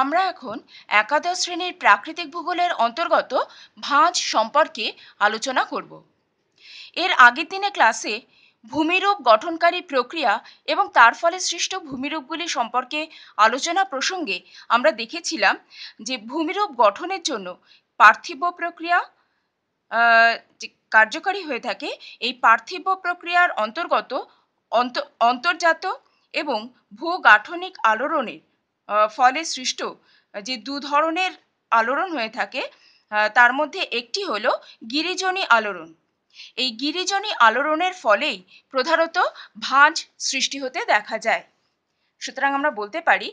আমরা এখন একাদশ শ্রেণীর প্রাকৃতিক ভূগোলের অন্তর্গত ভাঁজ সম্পর্কে আলোচনা করব এর আগের দিনে ক্লাসে ভূমিরূপ গঠনকারী প্রক্রিয়া এবং তার ফলে সৃষ্ট ভূমিরূপগুলি সম্পর্কে আলোচনা প্রসঙ্গে আমরা দেখেছিলাম যে ভূমিরূপ গঠনের জন্য পার্থিব প্রক্রিয়া কার্যকারী হয়ে থাকে এই পার্থিব প্রক্রিয়ার অন্তর্গত অন্তর্জাত এবং ভূগাঠনিক আলোড়নের ফলে সৃষ্ট যে দু ধরনের আলোড়ন হয়ে থাকে তার মধ্যে একটি হল গিরিজনী আলোড়ন এই গিরিজনী আলোড়নের ফলেই প্রধানত ভাঁজ সৃষ্টি হতে দেখা যায় সুতরাং আমরা বলতে পারি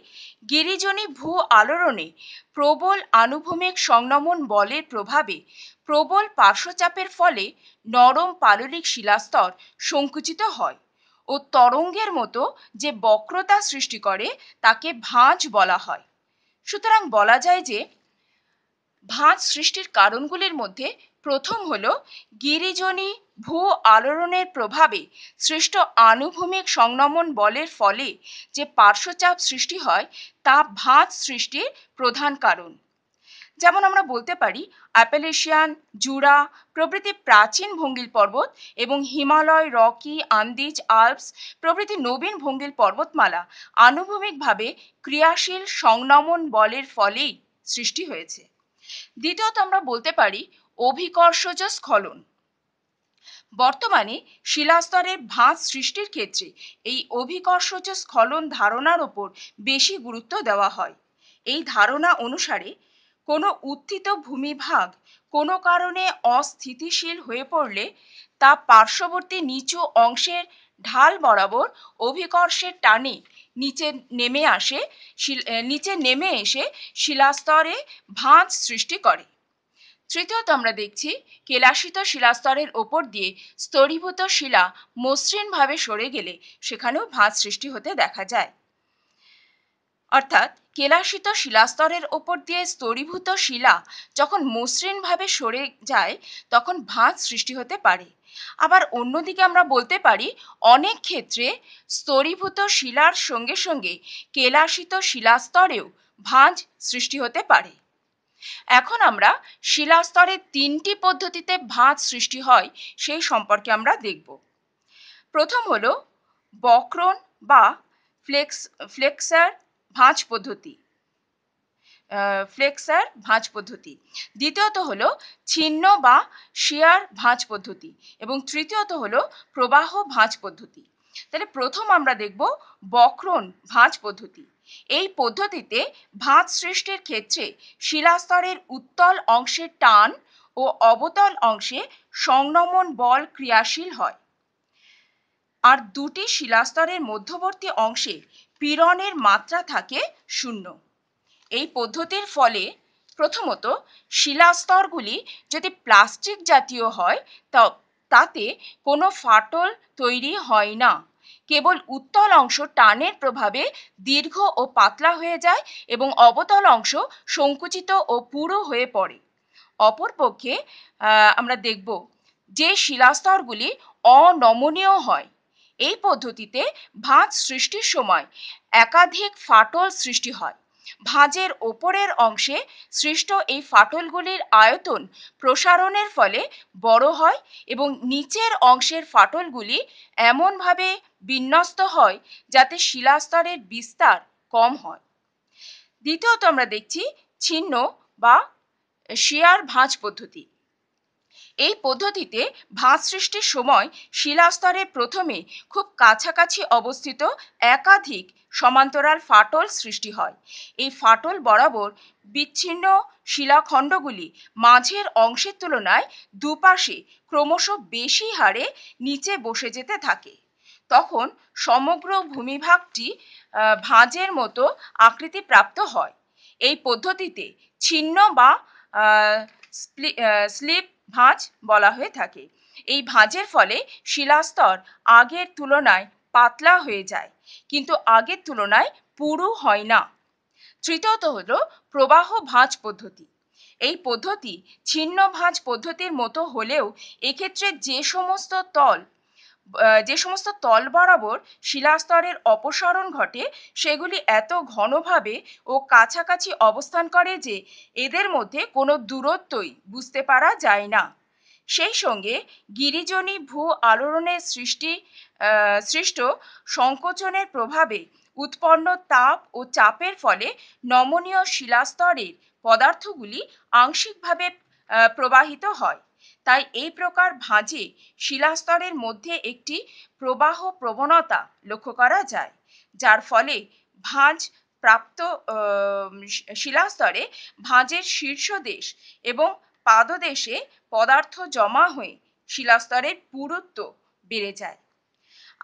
গিরিজনী ভূ আলোড়নে প্রবল আনুভূমিক সংনমন বলের প্রভাবে প্রবল পার্শ্বচাপের ফলে নরম পাললিক শিলাস্তর সংকুচিত হয় ও তরঙ্গের মতো যে বক্রতা সৃষ্টি করে তাকে ভাঁজ বলা হয়। সুতরাং বলা যায় যে ভাঁজ সৃষ্টির কারণগুলির মধ্যে প্রথম হল গিরিজনী ভূ আলোড়নের প্রভাবে সৃষ্ট আনুভূমিক সংনমন বলের ফলে যে পার্শ্বচাপ সৃষ্টি হয় তা ভাঁজ সৃষ্টির প্রধান কারণ। যেমন আমরা বলতে পারি অ্যাপেলেশিয়ান জুরা প্রভৃতি প্রাচীন ভঙ্গিল পর্বত এবং হিমালয় রকি আন্দিজ আলপস প্রভৃতি নবীন ভঙ্গিল পর্বতমালা আনুভূমিকভাবে ক্রিয়াশীল সংনমন বলের ফলেই সৃষ্টি হয়েছে দ্বিতীয়ত আমরা বলতে পারি অভিকর্ষজ স্খলন বর্তমানে শিলাস্তরের ভাঁজ সৃষ্টির ক্ষেত্রে এই অভিকর্ষজ স্খলন ধারণার ওপর বেশি গুরুত্ব দেওয়া হয় এই ধারণা অনুসারে কোনো উত্থিত ভূমিভাগ কোনো কারণে অস্থিতিশীল হয়ে পড়লে তা পার্শ্ববর্তী নিচু অংশের ঢাল বরাবর অভিকর্ষের টানে নিচে নেমে আসে নিচে নেমে এসে শিলাস্তরে ভাঁজ সৃষ্টি করে তৃতীয়ত আমরা দেখছি কেলাসিত শিলাস্তরের ওপর দিয়ে স্তরীভূত শিলা মসৃণভাবে সরে গেলে সেখানেও ভাঁজ সৃষ্টি হতে দেখা যায় অর্থাৎ কেলাসিত শিলাস্তরের ওপর দিয়ে স্তরীভূত শিলা যখন মসৃণভাবে সরে যায় তখন ভাঁজ সৃষ্টি হতে পারে আবার অন্যদিকে আমরা বলতে পারি অনেক ক্ষেত্রে স্তরীভূত শিলার সঙ্গে সঙ্গে কেলাসিত শিলাস্তরেও ভাঁজ সৃষ্টি হতে পারে এখন আমরা শিলাস্তরে তিনটি পদ্ধতিতে ভাঁজ সৃষ্টি হয় সেই সম্পর্কে আমরা দেখব প্রথম হলো বক্রণ বা ফ্লেক্স ফ্লেক্সার ভাঁজ পদ্ধতি ফ্লেক্সার ভাঁজ পদ্ধতি দ্বিতীয়ত হলো ছিন্ন বা শিয়ার ভাঁজ পদ্ধতি এবং তৃতীয়ত হলো প্রবাহ ভাঁজ পদ্ধতি তাহলে প্রথম আমরা দেখব বক্রণ ভাঁজ পদ্ধতি এই পদ্ধতিতে ভাঁজ সৃষ্টির ক্ষেত্রে শিলাস্তরের উত্তল অংশের টান ও অবতল অংশে সংনমন বল ক্রিয়াশীল হয় আর দুটি শিলাস্তরের মধ্যবর্তী অংশে পীড়নের মাত্রা থাকে শূন্য এই পদ্ধতির ফলে প্রথমত শিলাস্তরগুলি যদি প্লাস্টিক জাতীয় হয় তাতে কোনো ফাটল তৈরি হয় না কেবল উত্তল অংশ টানের প্রভাবে দীর্ঘ ও পাতলা হয়ে যায় এবং অবতল অংশ সংকুচিত ও পুরু হয়ে পড়ে অপরপক্ষে আমরা দেখব যে শিলাস্তরগুলি অনমনীয় হয় এই পদ্ধতিতে ভাঁজ সৃষ্টির সময় একাধিক ফাটল সৃষ্টি হয় ভাঁজের ওপরের অংশে সৃষ্ট এই ফাটলগুলির আয়তন প্রসারণের ফলে বড় হয় এবং নিচের অংশের ফাটলগুলি এমনভাবে বিন্যস্ত হয় যাতে শিলাস্তরের বিস্তার কম হয় দ্বিতীয়ত আমরা দেখছি ছিন্ন বা শিয়ার ভাঁজ পদ্ধতি এই পদ্ধতিতে ভাঁজ সৃষ্টির সময় শিলাস্তরে প্রথমে খুব কাছাকাছি অবস্থিত একাধিক সমান্তরাল ফাটল সৃষ্টি হয়। এই ফাটল বরাবর বিচ্ছিন্ন শিলাখণ্ডগুলি মাঝের অংশের তুলনায় দুপাশে ক্রমশ বেশি হারে নিচে বসে যেতে থাকে। তখন সমগ্র ভূমিভাগটি ভাঁজের মতো আকৃতি প্রাপ্ত হয়। এই পদ্ধতিতে ছিন্ন বা স্লিপ ভাঁজ বলা হয়ে থাকে এই ভাঁজের ফলে শিলাস্তর আগের তুলনায় পাতলা হয়ে যায় কিন্তু আগের তুলনায় পুরু হয় না। তৃতীয়ত হল প্রবাহ ভাঁজ পদ্ধতি। এই পদ্ধতি ছিন্ন ভাঁজ পদ্ধতির মতো হলেও এক্ষেত্রে যে সমস্ত তল যে সমস্ত তল বরাবর শিলাস্তরের অপসরণ ঘটে সেগুলি এত ঘনভাবে ও কাছাকাছি অবস্থান করে যে এদের মধ্যে কোনো দূরত্বই বুঝতে পারা যায় না সেই সঙ্গে গিরিজনী ভূ আলোড়নের সৃষ্টি সৃষ্ট সংকোচনের প্রভাবে উৎপন্ন তাপ ও চাপের ফলে নমনীয় শিলাস্তরের পদার্থগুলি আংশিকভাবে প্রবাহিত হয় তাই এই প্রকার ভাঁজে শিলাস্তরের মধ্যে একটি প্রবাহ প্রবণতা লক্ষ্য করা যায় যার ফলে ভাঁজ প্রাপ্ত শিলাস্তরে ভাঁজের শীর্ষদেশ এবং পাদদেশে পদার্থ জমা হয়ে শিলাস্তরের পুরুত্ব বেড়ে যায়।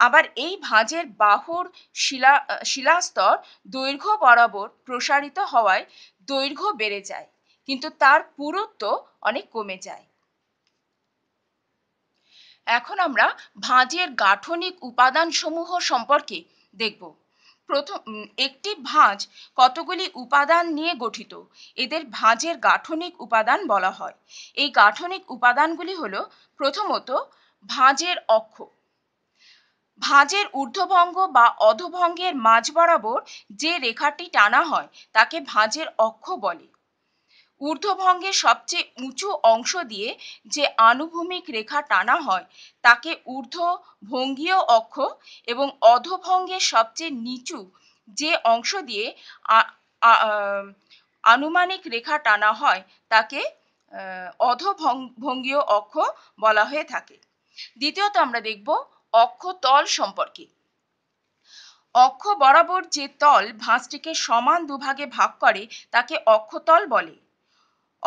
আবার এই ভাঁজের বাহুর শিলা শিলাস্তর দৈর্ঘ্য বরাবর প্রসারিত হওয়ায় দৈর্ঘ্য বেড়ে যায় কিন্তু তার পুরুত্ব অনেক কমে যায়। এখন আমরা ভাঁজের গাঠনিক উপাদানসমূহ সম্পর্কে দেখব প্রথম একটি ভাঁজ কতগুলি উপাদান নিয়ে গঠিত এদের ভাঁজের গাঠনিক উপাদান বলা হয় এই গাঠনিক উপাদানগুলি হলো প্রথমত ভাঁজের অক্ষ ভাঁজের ঊর্ধ্বভঙ্গ বা অধভঙ্গের মাঝ বরাবর যে রেখাটি টানা হয় তাকে ভাঁজের অক্ষ বলে ঊর্ধ্বভঙ্গের সবচেয়ে উঁচু অংশ দিয়ে যে আনুভূমিক রেখা টানা হয় তাকে ঊর্ধ্বভঙ্গীয় অক্ষ এবং অধভঙ্গের সবচেয়ে নিচু যে অংশ দিয়ে আনুমানিক রেখা টানা হয় তাকে ভঙ্গীয় অক্ষ বলা হয়ে থাকে। দ্বিতীয়ত আমরা দেখব অক্ষতল সম্পর্কে। অক্ষ বরাবর যে তল ভাঁজটিকে সমান দুভাগে ভাগ করে তাকে অক্ষতল বলে।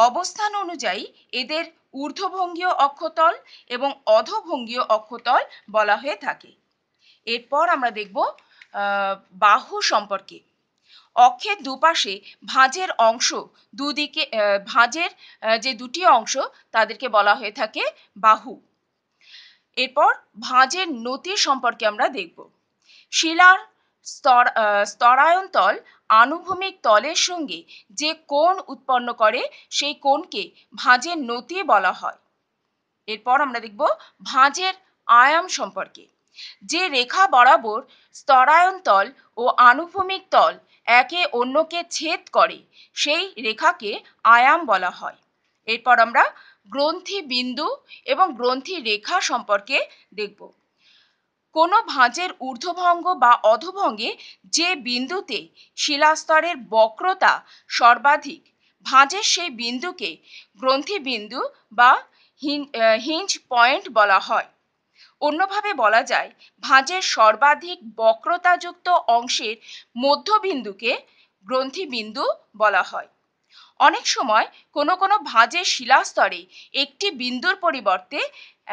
অবস্থান অনুযায়ী এদের ঊর্ধ্বভঙ্গীয় অক্ষতল এবং অধভঙ্গীয় অক্ষতল বলা হয়ে থাকে এরপর আমরা দেখব বাহু সম্পর্কে অক্ষের দুপাশে ভাঁজের অংশ দুদিকে ভাঁজের যে দুটি অংশ তাদেরকে বলা হয়ে থাকে বাহু এরপর ভাঁজের নতি সম্পর্কে আমরা দেখব শিলার স্তর তল আনুভূমিক তলের সঙ্গে যে কোণ উৎপন্ন করে সেই কোণকে ভাঁজের নতি বলা হয়। এরপর আমরা দেখব ভাঁজের আয়াম সম্পর্কে। যে রেখা বরাবর তল ও আনুভূমিক তল একে অন্যকে ছেদ করে সেই রেখাকে আয়াম বলা হয়। এরপর আমরা গ্রন্থি বিন্দু এবং গ্রন্থি রেখা সম্পর্কে দেখব। কোনো ভাঁজের ঊর্ধ্বভঙ্গ বা অধোভঙ্গে যে বিন্দুতে শিলাস্তরের বক্রতা সর্বাধিক ভাঁজের সেই বিন্দুকে গ্রন্থিবিন্দু বা হিঞ্জ পয়েন্ট বলা হয়। অন্যভাবে বলা যায় ভাঁজের সর্বাধিক বক্রতাযুক্ত অংশের মধ্যবিন্দুকে গ্রন্থিবিন্দু বলা হয়। অনেক সময় কোনো কোনো ভাঁজের শিলাস্তরে একটি বিন্দুর পরিবর্তে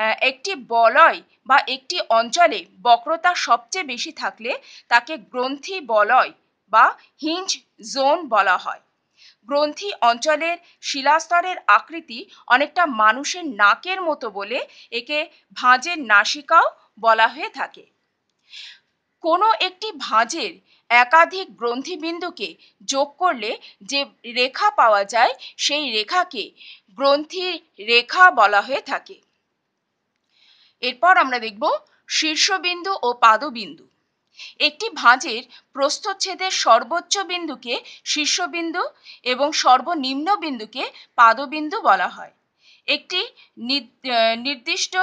আহ একটি বলয় বা একটি অঞ্চলে বক্রতা সবচেয়ে বেশি থাকলে তাকে গ্রন্থি বলয় বা হিঞ্জ জোন বলা হয়। গ্রন্থি অঞ্চলের শিলাস্তরের আকৃতি অনেকটা মানুষের নাকের মতো বলে একে ভাঁজের নাসিকাও বলা হয়ে থাকে। কোনো একটি ভাঁজের একাধিক গ্রন্থিবিন্দুকে যোগ করলে যে রেখা পাওয়া যায় সেই রেখাকে গ্রন্থির রেখা বলা হয়ে থাকে। এরপর আমরা দেখব শীর্ষবিন্দু ও পাদবিন্দু একটি ভাঁজের প্রস্থচ্ছেদের সর্বোচ্চ বিন্দুকে শীর্ষবিন্দু এবং সর্বনিম্ন বিন্দুকে পাদবিন্দু বলা হয়। একটি নির্দিষ্ট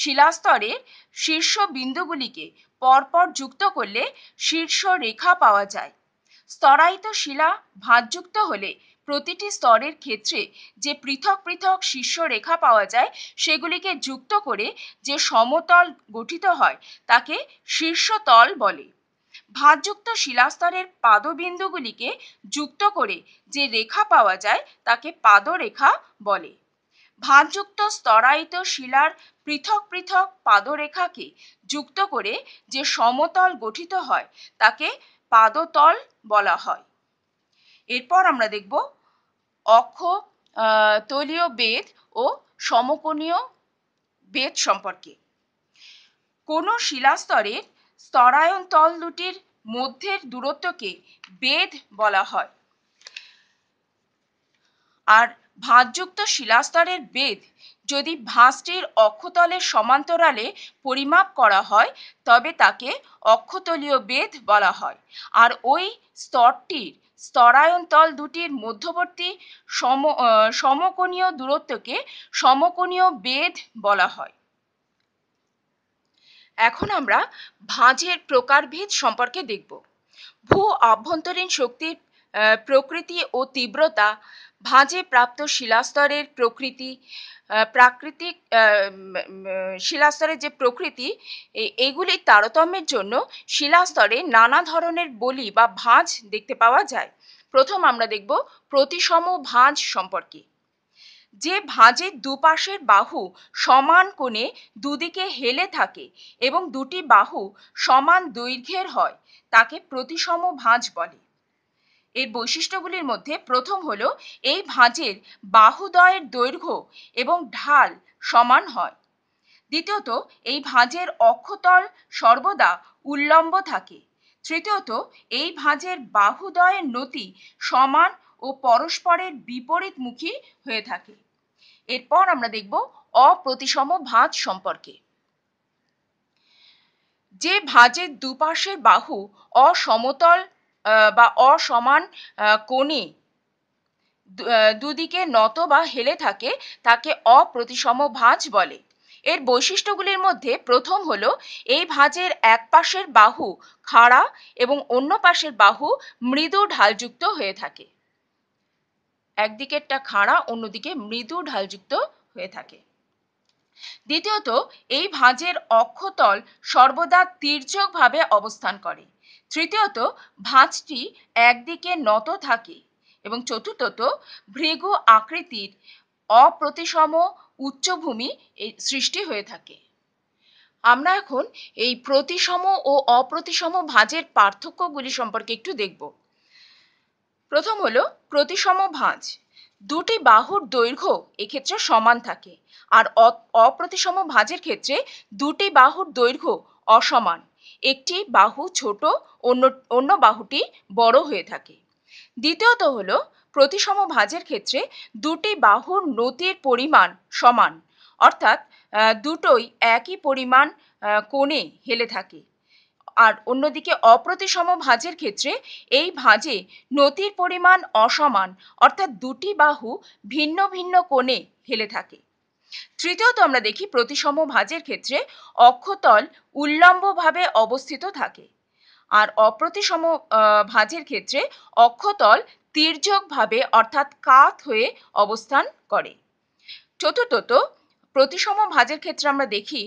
শিলাস্তরের শীর্ষ বিন্দুগুলিকে পরপর যুক্ত করলে শীর্ষ রেখা পাওয়া যায়। স্তরায়িত শিলা ভাঁজযুক্ত হলে প্রতিটি স্তরের ক্ষেত্রে যে পৃথক পৃথক শীর্ষরেখা পাওয়া যায় সেগুলিকে যুক্ত করে যে সমতল গঠিত হয় তাকে শীর্ষতল বলে। ভাঁজযুক্ত শিলাস্তরের পাদবিন্দুগুলিকে যুক্ত করে যে রেখা পাওয়া যায় তাকে পাদরেখা বলে। ভাঁজযুক্ত স্তরায়িত শিলার পৃথক পৃথক পাদরেখাকে যুক্ত করে যে সমতল গঠিত হয় তাকে পাদতল বলা হয়। এরপর আমরা দেখবো অক্ষ তলীয় বেদ ও সমকোণীয় বেদ সম্পর্কে কোনো শিলাস্তরের স্তরায়ন তল দুটির মধ্যের দূরত্বকে বেদ বলা হয় আর ভাঁজযুক্ত শিলাস্তরের বেদ যদি ভাঁজটির অক্ষতলের সমান্তরালে পরিমাপ করা হয় তবে তাকে অক্ষতলীয় বেদ বলা হয় আর ওই স্তরটির স্তরায়ন তল দুটির মধ্যবর্তী সম সমকোণীয় দূরত্বকে সমকোণীয় বেদ বলা হয়। এখন আমরা ভাঁজের প্রকারভেদ সম্পর্কে দেখব। ভূ অভ্যন্তরীণ শক্তির প্রকৃতি ও তীব্রতা, ভাঁজে প্রাপ্ত শিলাস্তরের প্রকৃতি প্রাকৃতিক শিলাস্তরের যে প্রকৃতি এগুলির তারতম্যের জন্য শিলাস্তরে নানা ধরনের বলি বা ভাঁজ দেখতে পাওয়া যায় প্রথম আমরা দেখব প্রতিসম ভাঁজ সম্পর্কে যে ভাঁজের দুপাশের বাহু সমান কোণে দুদিকে হেলে থাকে এবং দুটি বাহু সমান দৈর্ঘ্যের হয় তাকে প্রতিসম ভাঁজ বলে এর বৈশিষ্ট্যগুলির মধ্যে প্রথম হলো এই ভাঁজের বাহুদ্বয়ের দৈর্ঘ্য এবং ঢাল সমান হয়। দ্বিতীয়ত এই ভাঁজের অক্ষতল সর্বদা উল্লম্ব থাকে। তৃতীয়ত এই ভাঁজের বাহুদ্বয়ের নতি সমান ও পরস্পরের বিপরীতমুখী হয়ে থাকে। এরপর আমরা দেখব অপ্রতিসম ভাঁজ সম্পর্কে। যে ভাঁজের দুপাশের বাহু অসমতল বা অসমান কোণে দুদিকে নত বা হেলে থাকে তাকে অপ্রতিসম ভাঁজ বলে এর বৈশিষ্ট্যগুলির মধ্যে প্রথম হলো এই ভাঁজের এক পাশের বাহু খাড়া এবং অন্য পাশের বাহু মৃদু ঢালযুক্ত হয়ে থাকে একদিকেরটা খাড়া অন্যদিকে মৃদু ঢালযুক্ত হয়ে থাকে দ্বিতীয়ত এই ভাঁজের অক্ষতল সর্বদা তির্যকভাবে অবস্থান করে তৃতীয়ত ভাঁজটি একদিকে নত থাকে এবং চতুর্থত ভৃগু আকৃতির অপ্রতিসম উচ্চভূমি এই সৃষ্টি হয়ে থাকে। আমরা এখন এই প্রতিসম ও অপ্রতিসম ভাঁজের পার্থক্যগুলি সম্পর্কে একটু দেখব। প্রথম হলো প্রতিসম ভাঁজ দুটি বাহুর দৈর্ঘ্য এক্ষেত্রে সমান থাকে আর অপ্রতিসম ভাঁজের ক্ষেত্রে দুটি বাহুর দৈর্ঘ্য অসমান একটি বাহু ছোট অন্য অন্য বাহুটি বড় হয়ে থাকে দ্বিতীয়ত হল প্রতিসম ভাঁজের ক্ষেত্রে দুটি বাহুর নতির পরিমাণ সমান অর্থাৎ দুটোই একই পরিমাণ কোণে হেলে থাকে আর অন্যদিকে অপ্রতিসম ভাঁজের ক্ষেত্রে এই ভাঁজে নতির পরিমাণ অসমান অর্থাৎ দুটি বাহু ভিন্ন ভিন্ন কোণে হেলে থাকে তৃতীয়ত আমরা দেখি প্রতিসম ভাঁজের ক্ষেত্রে অক্ষতল উল্লম্বভাবে অবস্থিত থাকে আর অপ্রতিসম ভাঁজের ক্ষেত্রে অক্ষতল তির্যকভাবে অর্থাৎ কাত হয়ে অবস্থান করে চতুর্থত প্রতিসম ভাঁজের ক্ষেত্রে আমরা দেখি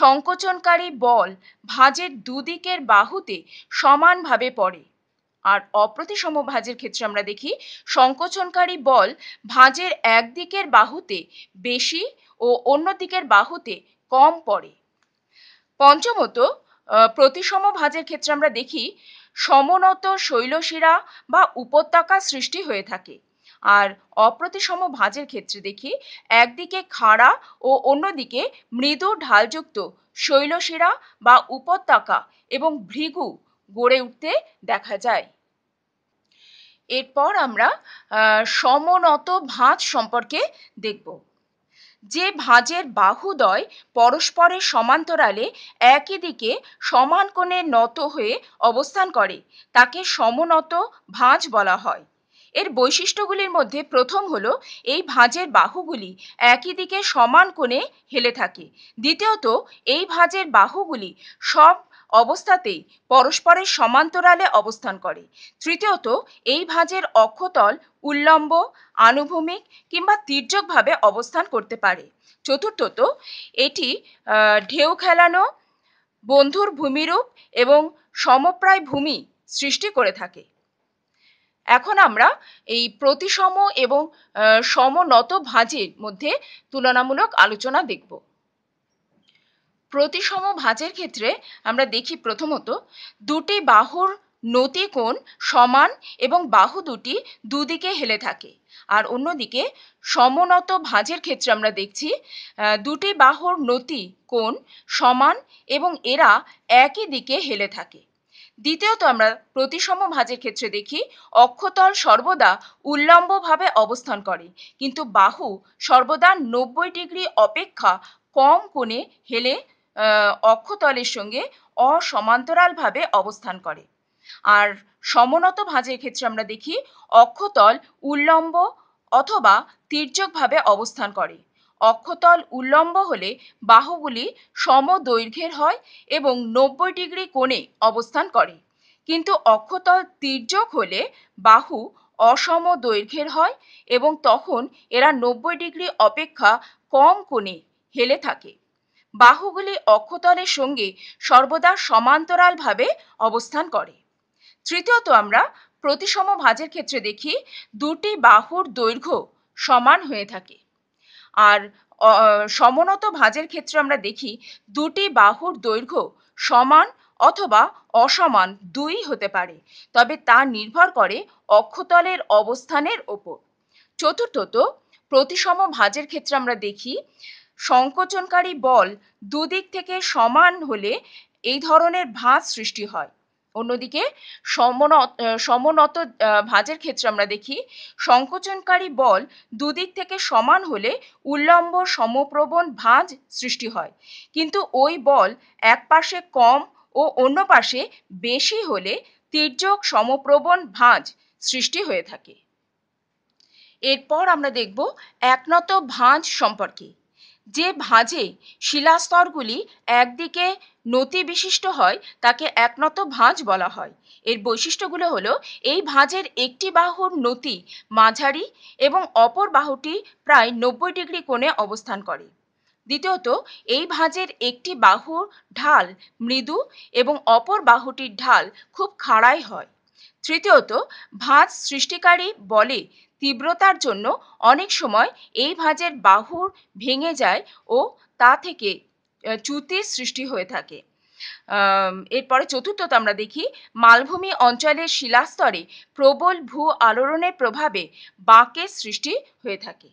সংকোচনকারী বল ভাঁজের দুদিকের বাহুতে সমানভাবে পড়ে আর অপ্রতিসম ভাঁজের ক্ষেত্রে আমরা দেখি সংকোচনকারী বল ভাঁজের একদিকের বাহুতে বেশি ও অন্য দিকের বাহুতে কম পড়ে পঞ্চমত প্রতিসম ভাঁজের ক্ষেত্রে আমরা দেখি সমনত শৈলশিরা বা উপত্যকা সৃষ্টি হয়ে থাকে আর অপ্রতিসম ভাঁজের ক্ষেত্রে দেখি একদিকে খাড়া ও অন্যদিকে মৃদু ঢালযুক্ত শৈলশিরা বা উপত্যকা এবং ভৃগু গড়ে উঠতে দেখা যায় এরপর আমরা সমনত ভাঁজ সম্পর্কে দেখব যে ভাঁজের বাহুদ্বয় পরস্পরের সমান্তরালে একই দিকে সমান কোণে নত হয়ে অবস্থান করে তাকে সমনত ভাঁজ বলা হয় এর বৈশিষ্ট্যগুলির মধ্যে প্রথম হলো এই ভাঁজের বাহুগুলি একই দিকে সমান কোণে হেলে থাকে দ্বিতীয়ত এই ভাঁজের বাহুগুলি সব অবস্থাতেই পরস্পরের সমান্তরালে অবস্থান করে তৃতীয়ত এই ভাঁজের অক্ষতল উল্লম্ব আনুভূমিক কিংবা তির্যকভাবে অবস্থান করতে পারে চতুর্থত এটি ঢেউ খেলানো বন্ধুর ভূমিরূপ এবং সমপ্রায় ভূমি সৃষ্টি করে থাকে এখন আমরা এই প্রতিসম এবং সমনত ভাঁজের মধ্যে তুলনামূলক আলোচনা দেখব প্রতিসম ভাঁজের ক্ষেত্রে আমরা দেখি প্রথমত দুটি বাহুর নতি কোণ সমান এবং বাহু দুটি দুদিকে হেলে থাকে আর অন্যদিকে সমনত ভাঁজের ক্ষেত্রে আমরা দেখছি দুটি বাহুর নতি কোণ সমান এবং এরা একই দিকে হেলে থাকে দ্বিতীয়ত আমরা প্রতিসম ভাঁজের ক্ষেত্রে দেখি অক্ষতল সর্বদা উল্লম্বভাবে অবস্থান করে কিন্তু বাহু সর্বদা নব্বই ডিগ্রি অপেক্ষা কম কোণে হেলে অক্ষতলের সঙ্গে অসমান্তরালভাবে অবস্থান করে আর সমনত ভাঁজের ক্ষেত্রে আমরা দেখি অক্ষতল উল্লম্ব অথবা তির্যকভাবে অবস্থান করে অক্ষতল উল্লম্ব হলে বাহুগুলি সম দৈর্ঘ্যের হয় এবং নব্বই ডিগ্রি কোণে অবস্থান করে কিন্তু অক্ষতল তির্যক হলে বাহু অসম দৈর্ঘ্যের হয় এবং তখন এরা নব্বই ডিগ্রি অপেক্ষা কম কোণে হেলে থাকে বাহুগুলি অক্ষতলের সঙ্গে সর্বদা সমান্তরালভাবে অবস্থান করে তৃতীয়ত আমরা প্রতিসম ভাঁজের ক্ষেত্রে দেখি দুটি বাহুর দৈর্ঘ্য সমান হয়ে থাকে আর সমনত ভাঁজের ক্ষেত্রে আমরা দেখি দুটি বাহুর দৈর্ঘ্য সমান অথবা অসমান দুই হতে পারে তবে তা নির্ভর করে অক্ষতলের অবস্থানের ওপর চতুর্থত প্রতিসম ভাঁজের ক্ষেত্রে আমরা দেখি সংকোচনকারী বল দুদিক থেকে সমান হলে এই ধরনের ভাঁজ সৃষ্টি হয় অন্যদিকে সমনত সমনত ভাঁজের ক্ষেত্রে আমরা দেখি সংকোচনকারী বল দুদিক থেকে সমান হলে উল্লম্ব সমপ্রবণ ভাঁজ সৃষ্টি হয় কিন্তু ওই বল এক পাশে কম ও অন্য পাশে বেশি হলে তির্যক সমপ্রবণ ভাঁজ সৃষ্টি হয়ে থাকে এরপর আমরা দেখব একনত ভাঁজ সম্পর্কে যে ভাঁজে শিলাস্তরগুলি একদিকে নতি বিশিষ্ট হয় তাকে একনত ভাঁজ বলা হয়। এর বৈশিষ্ট্যগুলো হলো এই ভাঁজের একটি বাহুর নতি মাঝারি এবং অপর বাহুটি প্রায় নব্বই ডিগ্রি কোণে অবস্থান করে। দ্বিতীয়ত এই ভাঁজের একটি বাহুর ঢাল মৃদু এবং অপর বাহুটির ঢাল খুব খাড়াই হয়। তৃতীয়ত ভাঁজ সৃষ্টিকারী বলে তীব্রতার জন্য অনেক সময় এই ভাঁজের বাহুর ভেঙে যায় ও তা থেকে চ্যুতির সৃষ্টি হয়ে থাকে এরপরে চতুর্থত আমরা দেখি মালভূমি অঞ্চলের শিলাস্তরে প্রবল ভূ আলোড়নের প্রভাবে বাঁকের সৃষ্টি হয়ে থাকে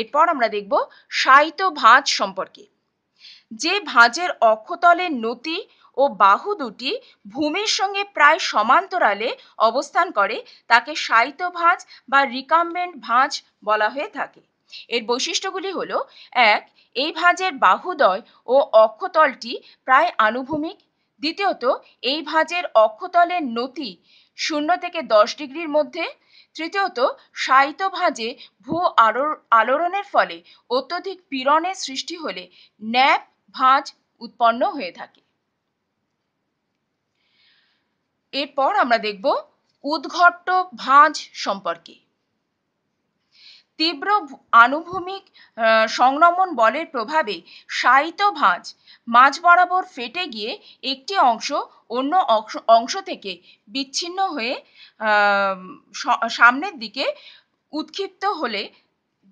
এরপর আমরা দেখব সাহিত্য ভাঁজ সম্পর্কে যে ভাঁজের অক্ষতলের নতি ও বাহু দুটি ভূমির সঙ্গে প্রায় সমান্তরালে অবস্থান করে তাকে সাইত ভাঁজ বা রিকাম্বেন্ট ভাঁজ বলা হয়ে থাকে এর বৈশিষ্ট্যগুলি হল এক এই ভাঁজের বাহুদয় ও অক্ষতলটি প্রায় আনুভূমিক দ্বিতীয়ত এই ভাঁজের অক্ষতলের নতি শূন্য থেকে দশ ডিগ্রির মধ্যে তৃতীয়ত সাহিত ভাঁজে ভূ আলোড়নের ফলে অত্যধিক পীড়নের সৃষ্টি হলে ন্যাপ ভাঁজ উৎপন্ন হয়ে থাকে এরপর আমরা দেখব উদ্ঘট্ট ভাঁজ সম্পর্কে তীব্র আনুভূমিক সংক্রমণ বলের প্রভাবে সায়িত ভাঁজ মাঝ বরাবর ফেটে গিয়ে একটি অংশ অন্য অংশ থেকে বিচ্ছিন্ন হয়ে সামনের দিকে উৎক্ষিপ্ত হলে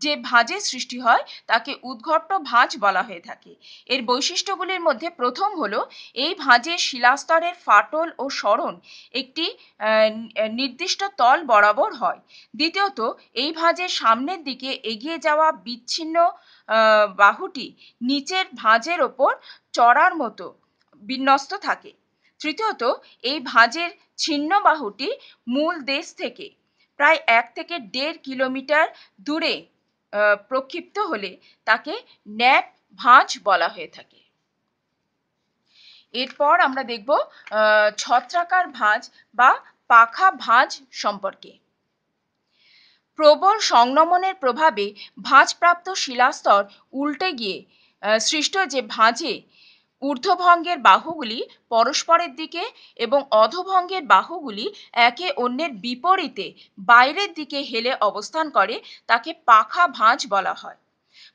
যে ভাঁজের সৃষ্টি হয় তাকে উদ্ঘট্ট ভাঁজ বলা হয়ে থাকে। এর বৈশিষ্ট্যগুলির মধ্যে প্রথম হলো এই ভাঁজে শিলাস্তরের ফাটল ও সরণ একটি আহ নির্দিষ্ট তল বরাবর হয়। দ্বিতীয়ত এই ভাঁজের সামনের দিকে এগিয়ে যাওয়া বিচ্ছিন্ন আহ বাহুটি নিচের ভাঁজের ওপর চড়ার মতো বিন্যস্ত থাকে। তৃতীয়ত এই ভাঁজের ছিন্ন বাহুটি মূল দেশ থেকে প্রায় এক থেকে দেড় কিলোমিটার দূরে প্রক্ষিপ্ত হলে তাকে ন্যাপ ভাঁজ বলা হয়ে থাকে এরপর আমরা দেখব ছত্রাকার ভাঁজ বা পাখা ভাঁজ সম্পর্কে প্রবল সংনমনের প্রভাবে ভাঁজপ্রাপ্ত শিলাস্তর উল্টে গিয়ে সৃষ্ট যে ভাঁজে ঊর্ধ্বভঙ্গের বাহুগুলি পরস্পরের দিকে এবং অধভঙ্গের বাহুগুলি একে অন্যের বিপরীতে বাইরের দিকে হেলে অবস্থান করে তাকে পাখা ভাঁজ বলা হয়।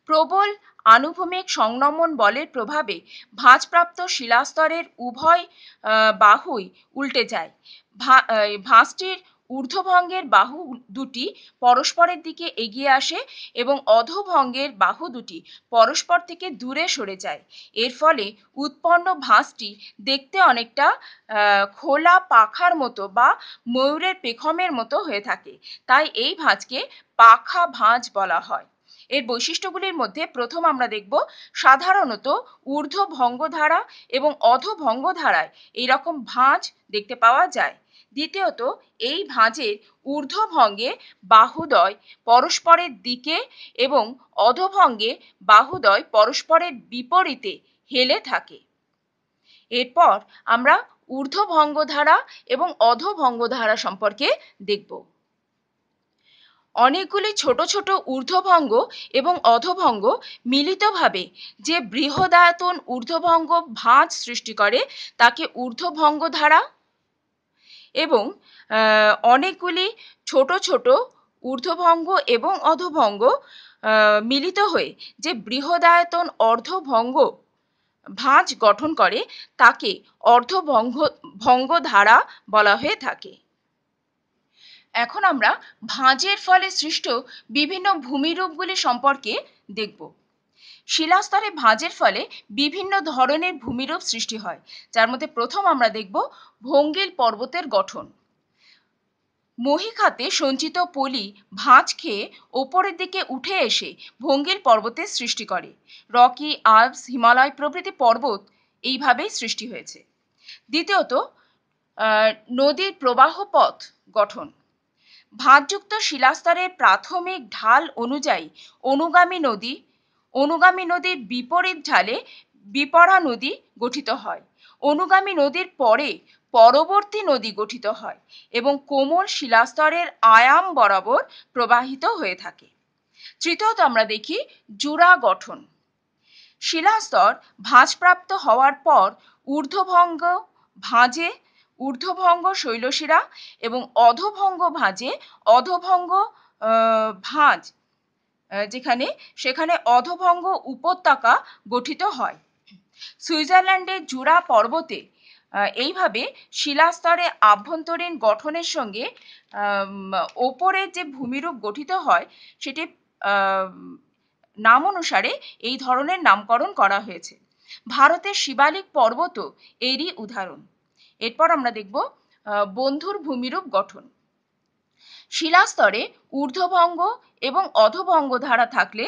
প্রবল আনুভূমিক সংনমন বলের প্রভাবে ভাঁজপ্রাপ্ত শিলাস্তরের উভয় আহ বাহুই উল্টে যায়। ভা ভাঁজটির ঊর্ধ্বভঙ্গের বাহু দুটি পরস্পরের দিকে এগিয়ে আসে এবং অধোভঙ্গের বাহু দুটি পরস্পর থেকে দূরে সরে যায়। এর ফলে উৎপন্ন ভাঁজটি দেখতে অনেকটা খোলা পাখার মতো বা ময়ূরের পেখমের মতো হয়ে থাকে। তাই এই ভাঁজকে পাখা ভাঁজ বলা হয়। এর বৈশিষ্ট্যগুলির মধ্যে প্রথম আমরা দেখব সাধারণত ঊর্ধ্বভঙ্গ ধারা এবং অধোভঙ্গ ধারায় এইরকম ভাঁজ দেখতে পাওয়া যায়। দ্বিতীয়ত এই ভাঁজের ঊর্ধ্বভঙ্গে বাহুদ্বয় পরস্পরের দিকে এবং অধভঙ্গে বাহুদ্বয় পরস্পরের বিপরীতে হেলে থাকে। এরপর আমরা ঊর্ধ্বভঙ্গ ধারা এবং অধভঙ্গ ধারা সম্পর্কে দেখব। অনেকগুলি ছোট ছোট ঊর্ধ্বভঙ্গ এবং অধভঙ্গ মিলিতভাবে যে বৃহদায়তন ঊর্ধ্বভঙ্গ ভাঁজ সৃষ্টি করে তাকে ঊর্ধ্বভঙ্গ ধারা এবং অনেকগুলি ছোটো ছোটো ঊর্ধ্বভঙ্গ এবং অধভঙ্গ মিলিত হয়ে যে বৃহদায়তন অর্ধভঙ্গ ভাঁজ গঠন করে তাকে অর্ধভঙ্গ ভঙ্গ ধারা বলা হয়ে থাকে এখন আমরা ভাঁজের ফলে সৃষ্ট বিভিন্ন ভূমিরূপগুলি সম্পর্কে দেখব শিলাস্তরে ভাঁজের ফলে বিভিন্ন ধরনের ভূমিরূপ সৃষ্টি হয় যার মধ্যে প্রথম আমরা দেখব ভঙ্গিল পর্বতের গঠন মহিখাতে সঞ্চিত পলি ভাঁজ খেয়ে ওপরের দিকে উঠে এসে ভঙ্গিল পর্বতের সৃষ্টি করে রকি আল্পস হিমালয় প্রভৃতি পর্বত এইভাবেই সৃষ্টি হয়েছে দ্বিতীয়ত নদীর প্রবাহ পথ গঠন ভাঁজযুক্ত শিলাস্তরের প্রাথমিক ঢাল অনুযায়ী অনুগামী নদী অনুগামী নদীর বিপরীত ঢালে বিপড়া নদী গঠিত হয়। অনুগামী নদীর পরে পরবর্তী নদী গঠিত হয় এবং কোমল শিলাস্তরের আয়াম বরাবর প্রবাহিত হয়ে থাকে। তৃতীয়ত আমরা দেখি জুড়া গঠন। শিলাস্তর ভাঁজপ্রাপ্ত হওয়ার পর ঊর্ধ্বভঙ্গ ভাঁজে ঊর্ধ্বভঙ্গ শৈলশিরা এবং অধভঙ্গ ভাঁজে অধভঙ্গ ভাঁজ যেখানে সেখানে অধভঙ্গ উপত্যকা গঠিত হয় সুইজারল্যান্ডের জুরা পর্বতে এইভাবে শিলাস্তরে আভ্যন্তরীণ গঠনের সঙ্গে ওপরের যে ভূমিরূপ গঠিত হয় সেটি নাম অনুসারে এই ধরনের নামকরণ করা হয়েছে ভারতের শিবালিক পর্বত এরই উদাহরণ এরপর আমরা দেখব বন্ধুর ভূমিরূপ গঠন শিলাস্তরে ঊর্ধ্ববঙ্গ এবং অধবঙ্গ ধারা থাকলে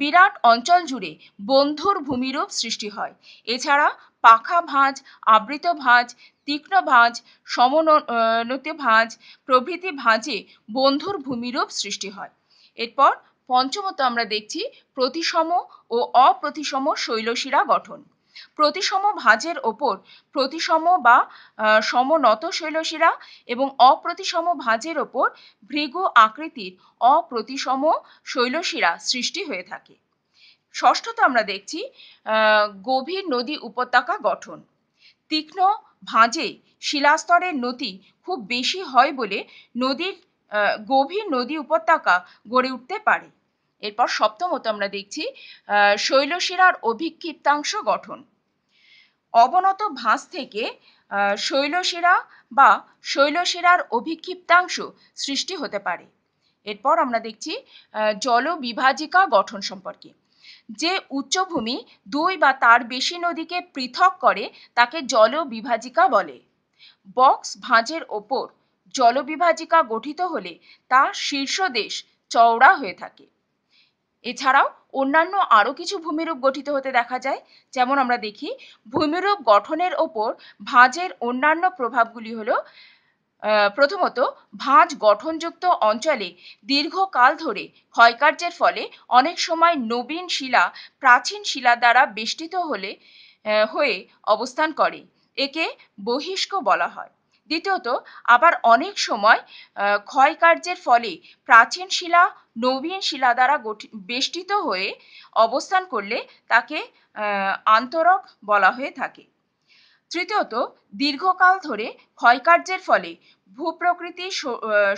বিরাট অঞ্চল জুড়ে বন্ধুর ভূমিরূপ সৃষ্টি হয়। এছাড়া পাখা ভাঁজ, আবৃত ভাঁজ, তীক্ষ্ণ ভাঁজ, সমনোন্নতি ভাঁজ প্রভৃতি ভাঁজে বন্ধুর ভূমিরূপ সৃষ্টি হয়। এরপর পঞ্চমত আমরা দেখছি প্রতিসম ও অপ্রতিসম শৈলশিরা গঠন। প্রতিসম ভাঁজের ওপর প্রতিসম বা সমনত শৈলশিরা এবং অপ্রতিসম ভাঁজের ওপর ভৃগু আকৃতির অপ্রতিসম শৈলশিরা সৃষ্টি হয়ে থাকে। ষষ্ঠত আমরা দেখছি আহ গভীর নদী উপত্যকা গঠন। তীক্ষ্ণ ভাঁজে শিলাস্তরের নতি খুব বেশি হয় বলে নদীর আহ গভীর নদী উপত্যকা গড়ে উঠতে পারে। এরপর সপ্তমত আমরা দেখছি শৈলশিরার অভিক্ষিপ্তাংশ গঠন অবনত ভাঁজ থেকে শৈলশিরা বা শৈলশিরার অভিক্ষিপ্তাংশ সৃষ্টি হতে পারে এরপর আমরা দেখছি জল বিভাজিকা গঠন সম্পর্কে যে উচ্চভূমি দুই বা তার বেশি নদীকে পৃথক করে তাকে জল বিভাজিকা বলে বক্স ভাঁজের ওপর জলবিভাজিকা গঠিত হলে তা শীর্ষদেশ চওড়া হয়ে থাকে এছাড়াও অন্যান্য আরও কিছু ভূমিরূপ গঠিত হতে দেখা যায় যেমন আমরা দেখি ভূমিরূপ গঠনের ওপর ভাঁজের অন্যান্য প্রভাবগুলি হল প্রথমত ভাঁজ গঠনযুক্ত অঞ্চলে দীর্ঘকাল ধরে ক্ষয়কার্যের ফলে অনেক সময় নবীন শিলা প্রাচীন শিলা দ্বারা বেষ্টিত হলে হয়ে অবস্থান করে একে বহিষ্ক বলা হয় দ্বিতীয়ত আবার অনেক সময় ক্ষয়কার্যের ফলে প্রাচীন শিলা নবীন শিলা দ্বারা বেষ্টিত হয়ে অবস্থান করলে তাকে আন্তরক বলা হয়ে থাকে তৃতীয়ত দীর্ঘকাল ধরে ক্ষয়কার্যের ফলে ভূপ্রকৃতি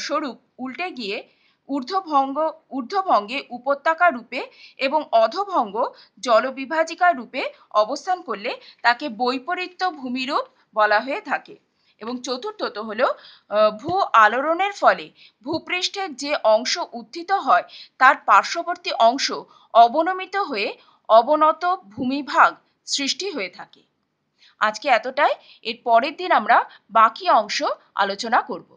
স্বরূপ উল্টে গিয়ে ঊর্ধ্বভঙ্গ ঊর্ধ্বভঙ্গে উপত্যকা রূপে এবং অধভঙ্গ জলবিভাজিকা রূপে অবস্থান করলে তাকে বৈপরীত্য ভূমিরূপ বলা হয়ে থাকে এবং চতুর্থত হলো ভূ আলোড়নের ফলে ভূপৃষ্ঠের যে অংশ উত্থিত হয় তার পার্শ্ববর্তী অংশ অবনমিত হয়ে অবনত ভূমিভাগ সৃষ্টি হয়ে থাকে আজকে এতটাই এর পরের দিন আমরা বাকি অংশ আলোচনা করবো